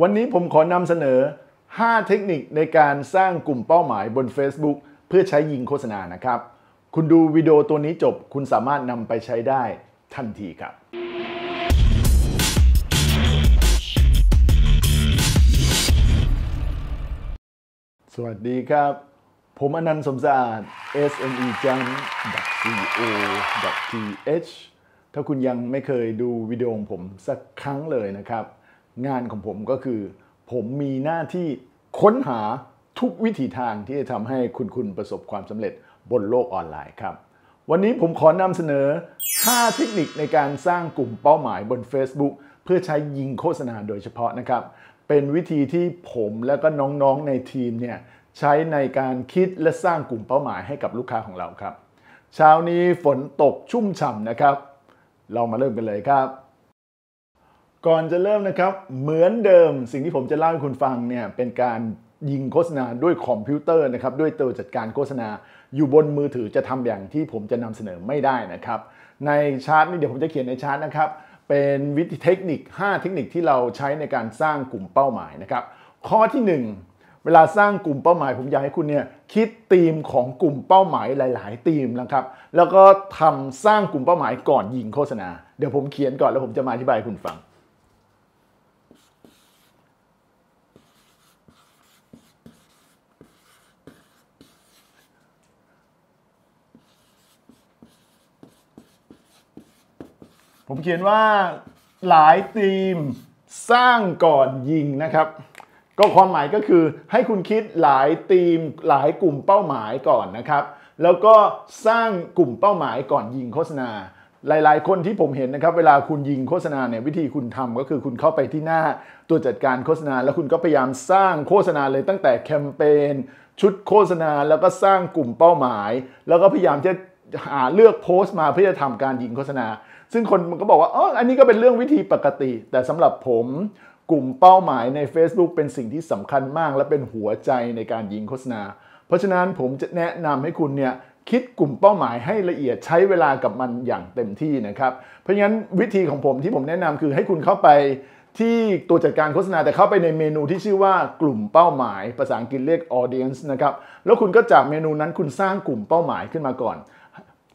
วันนี้ผมขอนำเสนอ 5 เทคนิคในการสร้างกลุ่มเป้าหมายบน Facebook เพื่อใช้ยิงโฆษณานะครับ คุณดูวิดีโอตัวนี้จบคุณสามารถนำไปใช้ได้ทันทีครับ สวัสดีครับ ผมอนันต์สมสะอาด SME j u n co th ถ้าคุณยังไม่เคยดูวิดีโอของผมสักครั้งเลยนะครับงานของผมก็คือ ผมมีหน้าที่ค้นหาทุกวิถีทางที่จะทำให้คุณคุณประสบความสำเร็จบนโลกออนไลน์ครับ วันนี้ผมขอนำเสนอ 5 เทคนิคในการสร้างกลุ่มเป้าหมายบน Facebook เพื่อใช้ยิงโฆษณาโดยเฉพาะนะครับ เป็นวิธีที่ผมและก็น้องๆในทีมเนี่ยใช้ในการคิดและสร้างกลุ่มเป้าหมายให้กับลูกค้าของเราครับเช้านี้ฝนตกชุ่มฉ่ำนะครับ เรามาเริ่มกันเลยครับก่อนจะเริ่มนะครับ เหมือนเดิมสิ่งที่ผมจะเล่าให้คุณฟังเนี่ย เป็นการยิงโฆษณาด้วยคอมพิวเตอร์นะครับ ด้วยตัวจัดการโฆษณา อยู่บนมือถือจะทำอย่างที่ผมจะนำเสนอไม่ได้นะครับ ในชาร์ตนี่เดี๋ยวผมจะเขียนในชาร์ตนะครับ เป็นวิธีเทคนิค 5 เทคนิคที่เราใช้ในการสร้างกลุ่มเป้าหมายนะครับ ข้อที่ 1 เวลาสร้างกลุ่มเป้าหมายผมอยากให้คุณเนี่ยคิดธีมของกลุ่มเป้าหมายหลายๆธีมนะครับ แล้วก็ทำสร้างกลุ่มเป้าหมายก่อนยิงโฆษณา เดี๋ยวผมเขียนก่อนแล้วผมจะมาอธิบายคุณฟังผมเขียนว่าหลายทีมสร้างก่อนยิงนะครับก็ความหมายก็คือให้คุณคิดหลายทีมหลายกลุ่มเป้าหมายก่อนนะครับ แล้วก็สร้างกลุ่มเป้าหมายก่อนยิงโฆษณา หลายๆคนที่ผมเห็นนะครับ เวลาคุณยิงโฆษณาเนี่ยวิธีคุณทำก็คือคุณเข้าไปที่หน้าตัวจัดการโฆษณา แล้วคุณก็พยายามสร้างโฆษณาเลยตั้งแต่แคมเปญชุดโฆษณาแล้วก็สร้างกลุ่มเป้าหมาย แล้วก็พยายามจะหาเลือกโพสต์มาเพื่อจะทำการยิงโฆษณาซึ่งคนมันก็บอกว่าอ๋ออันนี้ก็เป็นเรื่องวิธีปกติ แต่สำหรับผมกลุ่มเป้าหมายใน Facebook เป็นสิ่งที่สำคัญมากและเป็นหัวใจในการยิงโฆษณา เพราะฉะนั้นผมจะแนะนำให้คุณเนี่ยคิดกลุ่มเป้าหมายให้ละเอียดใช้เวลากับมันอย่างเต็มที่นะครับ เพราะงั้นวิธีของผมที่ผมแนะนำคือให้คุณเข้าไปที่ตัวจัดการโฆษณา แต่เข้าไปในเมนูที่ชื่อว่ากลุ่มเป้าหมาย ภาษาอังกฤษเรียก audience นะครับ แล้วคุณก็จากเมนูนั้น คุณสร้างกลุ่มเป้าหมายขึ้นมาก่อน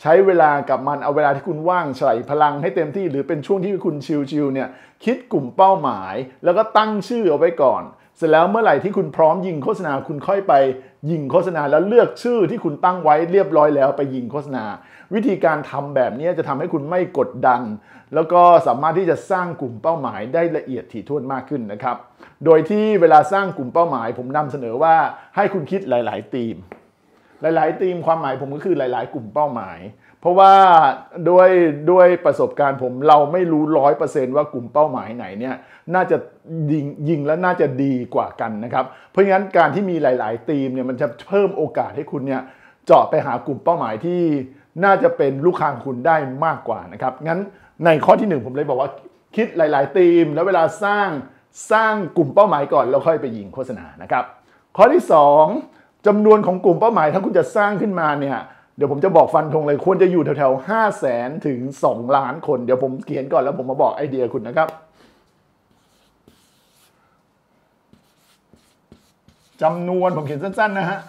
ใช้เวลากับมัน เอาเวลาที่คุณว่างใส่พลังให้เต็มที่หรือเป็นช่วงที่คุณชิลๆเนี่ยคิดกลุ่มเป้าหมาย แล้วก็ตั้งชื่อเอาไว้ก่อน เสร็จแล้วเมื่อไหร่ที่คุณพร้อมยิงโฆษณาคุณค่อยไปยิงโฆษณาแล้วเลือกชื่อที่คุณตั้งไว้เรียบร้อยแล้วไปยิงโฆษณา วิธีการทำแบบนี้จะทำให้คุณไม่กดดัน แล้วก็สามารถที่จะสร้างกลุ่มเป้าหมายได้ละเอียดถี่ถ้วนมากขึ้นนะครับโดยที่เวลาสร้างกลุ่มเป้าหมายผมนำเสนอว่าให้คุณคิดหลายๆธีมหลายๆธีมความหมายผมก็คือหลายๆ กลุ่มเป้าหมาย เพราะว่าด้วยด้วยประสบการณ์ผมเราไม่รู้ร้อยเปอร์เซนต์ว่ากลุ่มเป้าหมายไหนเนี่ยน่าจะยิงยิงและน่าจะดีกว่ากันนะครับ เพราะงั้นการที่มีหลายๆธีมเนี่ยมันจะเพิ่มโอกาสให้คุณเนี่ยเจาะไปหากลุ่มเป้าหมายที่น่าจะเป็นลูกค้าคุณได้มากกว่านะครับงั้นในข้อที่ 1 ผมเลยบอกว่าคิดหลายๆธีม แล้วเวลาสร้างสร้างกลุ่มเป้าหมายก่อนแล้วค่อยไปยิงโฆษณานะครับข้อที่ 2จำนวนของกลุ่มเป้าหมายถ้าคุณจะสร้างขึ้นมาเนี่ย เดี๋ยวผมจะบอกฟันธงเลย ควรจะอยู่แถวๆห้าแสนถึงสองล้านคน เดี๋ยวผมเขียนก่อนแล้วผมมาบอกไอเดียคุณนะครับ จำนวนผมเขียนสั้นๆนะฮะ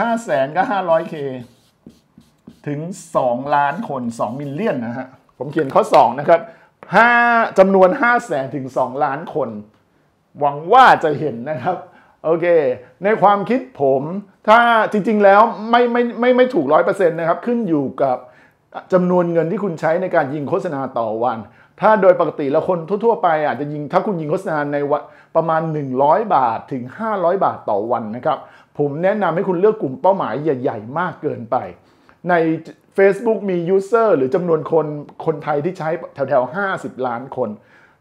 ห้าแสนก็ห้าร้อยเคถึงสองล้านคนสองมิลเลียนนะฮะผมเขียนข้อสองนะครับห้าจำนวนห้าแสนถึงสองล้านคน หวังว่าจะเห็นนะครับโอเค ในความคิดผม ถ้าจริงๆ แล้วไม่ไม่ไม่ไม่ถูกร้อยเปอร์เซ็นต์นะครับ ขึ้นอยู่กับจำนวนเงินที่คุณใช้ในการยิงโฆษณาต่อวัน ถ้าโดยปกติแล้วคนทั่วๆ ไปอาจจะยิง ถ้าคุณยิงโฆษณาในวประมาณ 100 บาทถึง 500 บาทต่อวันนะครับ ผมแนะนำให้คุณเลือกกลุ่มเป้าหมายใหญ่ๆ มากเกินไป ใน Facebook มียูเซอร์หรือจำนวนคนคนไทยที่ใช้แถวๆ 50 ล้านคน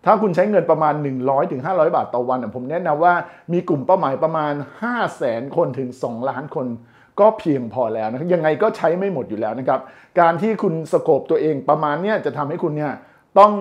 ถ้าคุณใช้เงินประมาณ 100-500ถึงบาทต่อวันผมแนะนำว่ามีกลุ่มเป้าหมายประมาณ 5 0 0แสนคนถึง2ล้านคน ก็เพียงพอแล้วนะยังไงก็ใช้ไม่หมดอยู่แล้วนะครับการที่คุณสโคบตัวเองประมาณเนี้ยจะทำให้คุณเนี่ยต้อง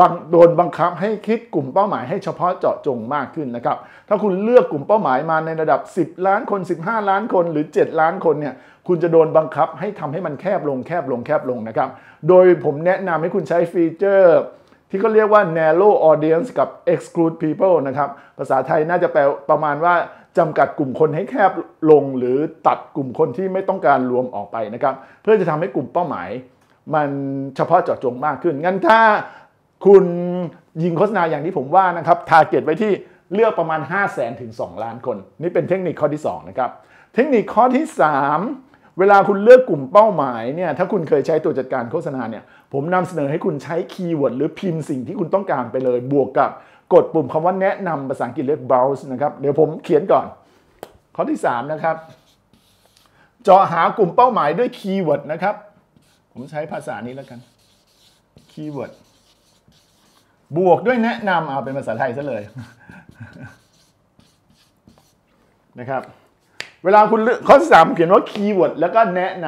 บังโดนบังคับ ให้คิดกลุ่มเป้าหมายให้เฉพาะเจาะจงมากขึ้นนะครับถ้าคุณเลือกกลุ่มเป้าหมายมาในระดับ 10 ล้านคน 15 ล้านคนหรือ 7 ล้านคนเนี่ยคุณจะโดนบังคับให้ทำให้มันแคบลงแคบลงแคบลงนะครับโดยผมแนะนำให้คุณใช้ฟีเจอร์ที่เขาเรียกว่า narrow audience กับ exclude people นะครับ ภาษาไทยน่าจะแปลประมาณว่าจำกัดกลุ่มคนให้แคบลงหรือตัดกลุ่มคนที่ไม่ต้องการรวมออกไปนะครับ เพื่อจะทำให้กลุ่มเป้าหมายมันเฉพาะเจาะจงมากขึ้น งั้นถ้าคุณยิงโฆษณาอย่างที่ผมว่านะครับท a r g เก็ตไว้ที่เลือกประมาณ 5 0 0 0 0 0ถึง 2 ล้านคน นี่เป็นเทคนิคข้อที่ 2 นะครับ เทคนิคข้อที่ 3เวลาคุณเลือกกลุ่มเป้าหมายเนี่ย ถ้าคุณเคยใช้ตัวจัดการโฆษณาเนี่ย ผมนำเสนอให้คุณใช้คีย์เวิร์ดหรือพิมพ์สิ่งที่คุณต้องการไปเลย บวกกับกดปุ่มคำว่าแนะนำภาษาอังกฤษเรียก browse นะครับ เดี๋ยวผมเขียนก่อน ข้อที่ 3 นะครับ เจาะหากลุ่มเป้าหมายด้วยคีย์เวิร์ดนะครับ ผมใช้ภาษานี้แล้วกันคีย์เวิร์ดบวกด้วยแนะนำเอาเป็นภาษาไทยซะเลย นะครับเวลาคุณเข้อสามเขียนว่าคีย์เวิร์ดแล้วก็แนะน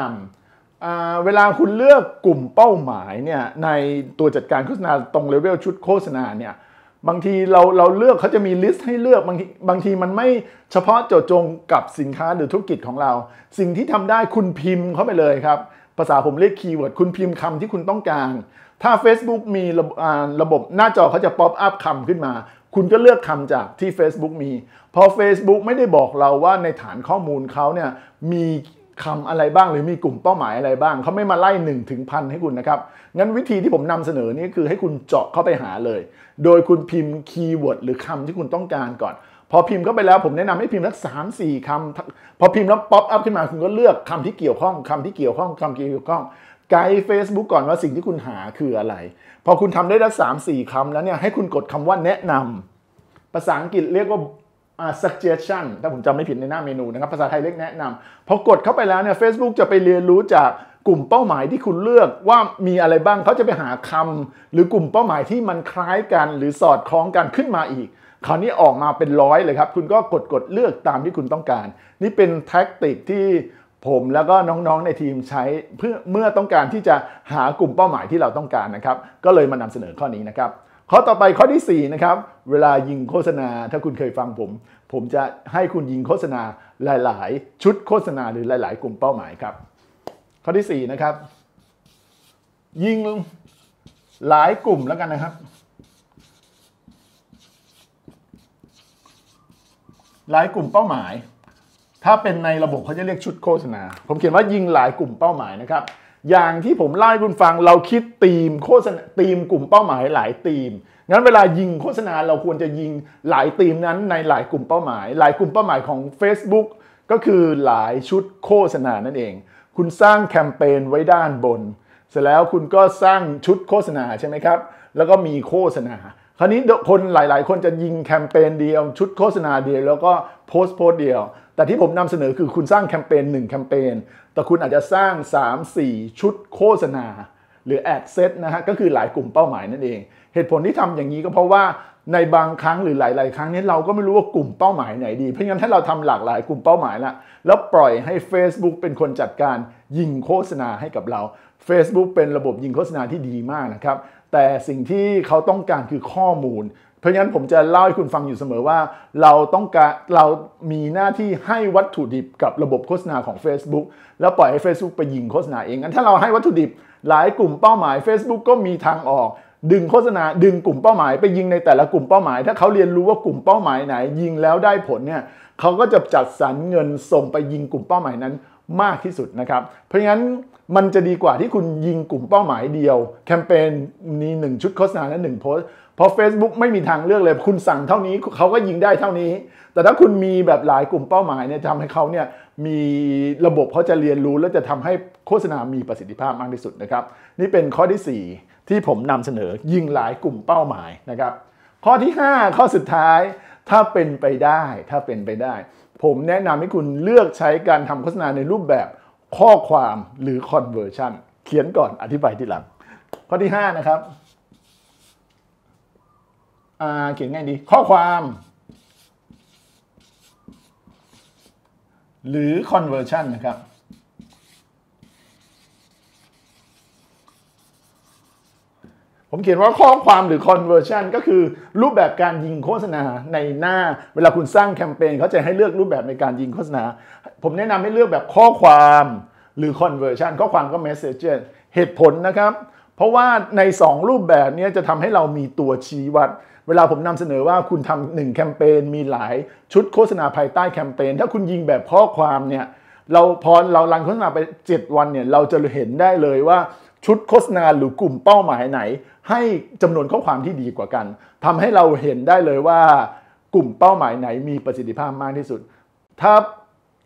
ำเวลาคุณเลือกกลุ่มเป้าหมายเนี่ยในตัวจัดการโฆษณาตรงเลเวลชุดโฆษณาเนี่ยบางทีเราเราเลือกเขาจะมีลิสต์ให้เลือก บางทีบางทีมันไม่เฉพาะเจาะจงกับสินค้าหรือธุรกิจของเรา สิ่งที่ทำได้คุณพิมพ์เข้าไปเลยครับภาษาผมเรียกคีย์เวิร์ดคุณพิมพ์คำที่คุณต้องการ ถ้า Facebook มีระระบบหน้าจอเขาจะป๊อปอัพคำขึ้นมา คุณก็เลือกคำจากที่ Facebook มี พอ Facebook ไม่ได้บอกเราว่าในฐานข้อมูลเขาเนี่ยมีคำอะไรบ้างหรือมีกลุ่มเป้าหมายอะไรบ้าง เขาไม่มาไล่1นึ่งถึงพันให้คุณนะครับ งั้นวิธีที่ผมนำเสนอนี่คือให้คุณเจาะเข้าไปหาเลย โดยคุณพิมพ์คีย์เวิร์ดหรือคำที่คุณต้องการก่อนพอพิมพ์เข้าไปแล้วผมแนะนำให้พิมพ์สักสามสี่คำพอพิมพ์แล้วป๊อปอัพขึ้นมาคุณก็เลือกคำที่เกี่ยวข้อง คำที่เกี่ยวข้องคำที่เกี่ยวข้อง ไกด์ Facebook ก่อนว่าสิ่งที่คุณหาคืออะไร พอคุณทำได้แล้วสามสี่คำแล้วเนี่ยให้คุณกดคำว่าแนะนำภาษาอังกฤษเรียกว่า suggestion ถ้าผมจำไม่ผิดในหน้าเมนูนะครับ ภาษาไทยเรียกแนะนำพอกดเข้าไปแล้วเนี่ยเฟซบุ๊กจะไปเรียนรู้จากกลุ่มเป้าหมายที่คุณเลือกว่ามีอะไรบ้างเขาจะไปหาคำหรือกลุ่มเป้าหมายที่มันคล้ายกัน หรือสอดคล้องกันขึ้นมาอีกคราวนี้ออกมาเป็นร้อยเลยครับ คุณก็กดกดเลือกตามที่คุณต้องการ นี่เป็นแท็กติกที่ผมแล้วก็น้องๆในทีมใช้เพื่อเมื่อต้องการที่จะหากลุ่มเป้าหมายที่เราต้องการนะครับ ก็เลยมานำเสนอข้อนี้นะครับ ข้อต่อไปข้อที่ 4 นะครับ เวลายิงโฆษณา ถ้าคุณเคยฟังผม ผมจะให้คุณยิงโฆษณาหลาย ๆ ชุดโฆษณาหรือหลายๆกลุ่มเป้าหมายครับ ข้อที่ 4 นะครับ ยิงหลายกลุ่มแล้วกันนะครับหลายกลุ่มเป้าหมาย ถ้าเป็นในระบบเขาจะเรียกชุดโฆษณา ผมเขียนว่ายิงหลายกลุ่มเป้าหมายนะครับ อย่างที่ผมไล่คุณฟังเราคิดธีมโฆษณาธีมกลุ่มเป้าหมาย หลายธีม งั้นเวลายิงโฆษณาเราควรจะยิงหลายธีมนั้นในหลายกลุ่มเป้าหมาย หลายกลุ่มเป้าหมายของ Facebook ก็คือหลายชุดโฆษณานั่นเอง คุณสร้างแคมเปญไว้ด้านบน เสร็จแล้วคุณก็สร้างชุดโฆษณาใช่ไหมครับ แล้วก็มีโฆษณาคราวนี้คนหลาย ๆ คนจะยิงแคมเปญเดียว ชุดโฆษณาเดียว แล้วก็โพสต์โพสต์เดียว แต่ที่ผมนำเสนอคือคุณสร้างแคมเปญ1แคมเปญแต่คุณอาจจะสร้าง 3-4 ชุดโฆษณา หรือแอดเซตนะฮะก็คือหลายกลุ่มเป้าหมายนั่นเอง เหตุผลที่ทำอย่างนี้ก็เพราะว่าในบางครั้งหรือหลายๆ ครั้งนี้เราก็ไม่รู้ว่ากลุ่มเป้าหมายไหนดีเพราะงั้นถ้าเราทำหลากหลายกลุ่มเป้าหมายละแล้วปล่อยให้ Facebook เป็นคนจัดการยิงโฆษณาให้กับเรา Facebook เป็นระบบยิงโฆษณาที่ดีมากนะครับแต่สิ่งที่เขาต้องการคือข้อมูล เพราะฉะนั้นผมจะเล่าให้คุณฟังอยู่เสมอว่า เราต้องการเรา มีหน้าที่ให้วัตถุดิบกับระบบโฆษณาของ Facebook แล้วปล่อยให้ Facebook ไปยิงโฆษณาเอง งั้นถ้าเราให้วัตถุดิบหลายกลุ่มเป้าหมาย Facebook ก็มีทางออก ดึงโฆษณาดึงกลุ่มเป้าหมายไปยิงในแต่ละกลุ่มเป้าหมายถ้าเขาเรียนรู้ว่ากลุ่มเป้าหมายไหนยิงแล้วได้ผลเนี่ยเขาก็จะจัดสรรเงิน ส่งไปยิงกลุ่มเป้าหมายนั้นมากที่สุดนะครับ เพราะงั้นมันจะดีกว่าที่คุณยิงกลุ่มเป้าหมายเดียว แคมเปญนี้หนึ่งชุดโฆษณาและหนึ่งโพสเพราะ Facebook ไม่มีทางเลือกเลยคุณสั่งเท่านี้เขาก็ยิงได้เท่านี้ แต่ถ้าคุณมีแบบหลายกลุ่มเป้าหมายเนี่ยทำให้เขาเนี่ยมีระบบเขาจะเรียนรู้และจะทำให้โฆษณา มีประสิทธิภาพมากที่สุดนะครับนี่เป็นข้อที่ 4 ที่ผมนำเสนอยิงหลายกลุ่มเป้าหมายนะครับข้อที่ 5 ข้อสุดท้ายถ้าเป็นไปได้ ถ้าเป็นไปได้ผมแนะนำให้คุณเลือกใช้การทำโฆษณาในรูปแบบ ข้อความหรือคอนเวอร์ชันเขียนก่อนอธิบายทีหลัง ข้อที่ 5 นะครับเขียนไงดี ข้อความหรือคอนเวอร์ชันนะครับผมเขียนว่าข้อความหรือ conversion ก็คือรูปแบบการยิงโฆษณาในหน้า เวลาคุณสร้างแคมเปญเขาจะให้เลือกรูปแบบในการยิงโฆษณา ผมแนะนำให้เลือกแบบข้อความหรือ conversion ข้อความก็ m e s s a g e เหตุผลนะครับ เพราะว่าใน 2 รูปแบบนี้จะทำให้เรามีตัวชี้วัด เวลาผมนำเสนอว่าคุณทำหนึ่งแคมเปญมีหลายชุดโฆษณาภายใต้แคมเปญถ้าคุณยิงแบบข้อความเนี่ยเราพอเรารันโฆษณาไป 7 วันเนี่ยเราจะเห็นได้เลยว่าชุดโฆษณาหรือกลุ่มเป้าหมายไหน ให้จำนวนข้อความที่ดีกว่ากัน ทำให้เราเห็นได้เลยว่ากลุ่มเป้าหมายไหน มีประสิทธิภาพมากที่สุด ถ้า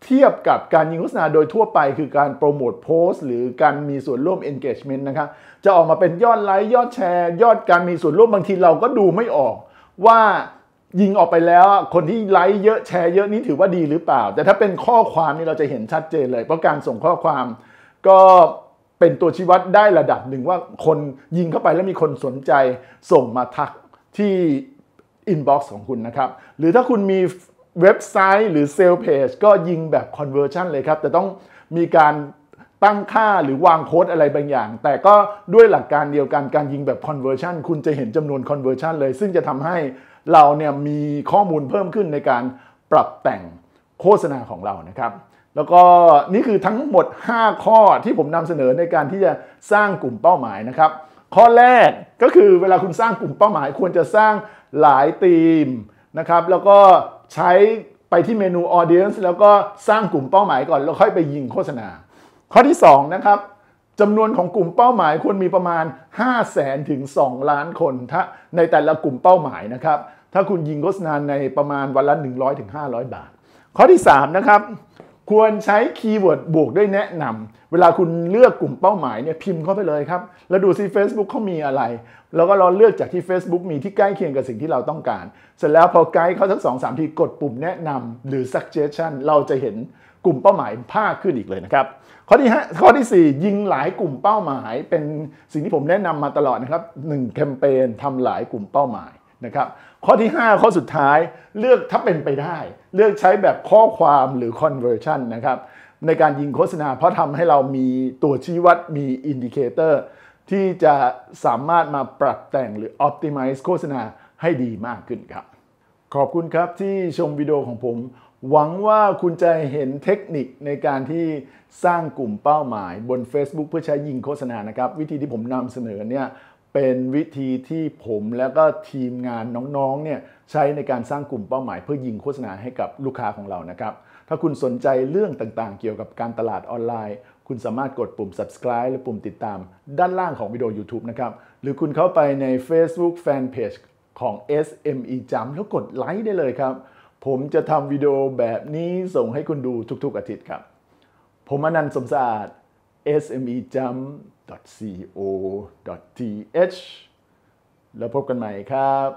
เทียบกับการยิงโฆษณาโดยทั่วไป คือการโปรโมทโพสต์ หรือการมีส่วนร่วม engagement นะครับจะออกมาเป็นยอดไลค์ยอดแชร์ ยอดการมีส่วนร่วมบางทีเราก็ดูไม่ออก ว่ายิงออกไปแล้วคนที่ไลค์เยอะแชร์เยอะนี่ถือว่าดีหรือเปล่า แต่ถ้าเป็นข้อความนี่เราจะเห็นชัดเจนเลยเพราะการส่งข้อความก็เป็นตัวชี้วัดได้ระดับหนึ่งว่าคนยิงเข้าไปแล้วมีคนสนใจส่งมาทักที่อินบ็อกซ์ของคุณนะครับ หรือถ้าคุณมีเว็บไซต์หรือเซลล์เพจก็ยิงแบบคอนเวอร์ชันเลยครับ แต่ต้องมีการตั้งค่าหรือวางโค้ดอะไรบางอย่าง แต่ก็ด้วยหลักการเดียวกันการยิงแบบคอนเวอร์ชันคุณจะเห็นจำนวนคอนเวอร์ชันเลยซึ่งจะทำให้เราเนี่ยมีข้อมูลเพิ่มขึ้นในการปรับแต่งโฆษณาของเรานะครับแล้วก็นี่คือทั้งหมด 5 ข้อที่ผมนำเสนอในการที่จะสร้างกลุ่มเป้าหมายนะครับ ข้อแรกก็คือเวลาคุณสร้างกลุ่มเป้าหมาย ควรจะสร้างหลายทีมนะครับ แล้วก็ใช้ไปที่เมนู Audience แล้วก็สร้างกลุ่มเป้าหมายก่อนแล้วค่อยไปยิงโฆษณา ข้อที่2นะครับจำนวนของกลุ่มเป้าหมาย ควรมีประมาณ 5 0 0แสนถึง2ล้านคนถ้าในแต่ละกลุ่มเป้าหมายนะครับถ้าคุณยิงโฆษณาในประมาณวันละ 100-500 บาท ข้อที่ 3 นะครับควรใช้คีย์เวิร์ดบวกด้วยแนะนำ เวลาคุณเลือกกลุ่มเป้าหมายเนี่ยพิมพ์เข้าไปเลยครับ แล้วดูซิ Facebook เขามีอะไร แล้วก็เราเลือกจากที่ Facebook มีที่ใกล้เคียงกับสิ่งที่เราต้องการ เสร็จแล้วพอไกด์เขาทั้งสองสามทีกดปุ่มแนะนำหรือ suggestion เราจะเห็นกลุ่มเป้าหมายภาคขึ้นอีกเลยนะครับ ข้อที่5ข้อที่ 4 ยิงหลายกลุ่มเป้าหมายเป็นสิ่งที่ผมแนะนำมาตลอดนะครับ1แคมเปญทำหลายกลุ่มเป้าหมายนะครับข้อที่ 5 ข้อสุดท้ายเลือกถ้าเป็นไปได้ เลือกใช้แบบข้อความหรือ conversion นะครับ ในการยิงโฆษณาเพราะทำให้เรามีตัวชี้วัดมีอินดิเคเตอร์ที่จะสามารถมาปรับแต่งหรือ optimize โฆษณาให้ดีมากขึ้นครับ ขอบคุณครับที่ชมวิดีโอของผม หวังว่าคุณจะเห็นเทคนิคในการที่สร้างกลุ่มเป้าหมาย บน Facebook เพื่อใช้ยิงโฆษณานะครับวิธีที่ผมนำเสนอเนี่ยเป็นวิธีที่ผมแล้วก็ทีมงานน้องๆเนี่ยใช้ในการสร้างกลุ่มเป้าหมายเพื่อยิงโฆษณาให้กับลูกค้าของเรานะครับ ถ้าคุณสนใจเรื่องต่างๆเกี่ยวกับการตลาดออนไลน์ คุณสามารถกดปุ่ม subscribe หรือปุ่มติดตามด้านล่างของวิดีโอ YouTube นะครับ หรือคุณเข้าไปใน Facebook Fanpage ของ SME Jump แล้วกดไลค์ได้เลยครับ ผมจะทำวิดีโอแบบนี้ส่งให้คุณดูทุกๆอาทิตย์ครับผมอนันต์สมสะอาด smejump.co.th แล้วพบกันใหม่ครับ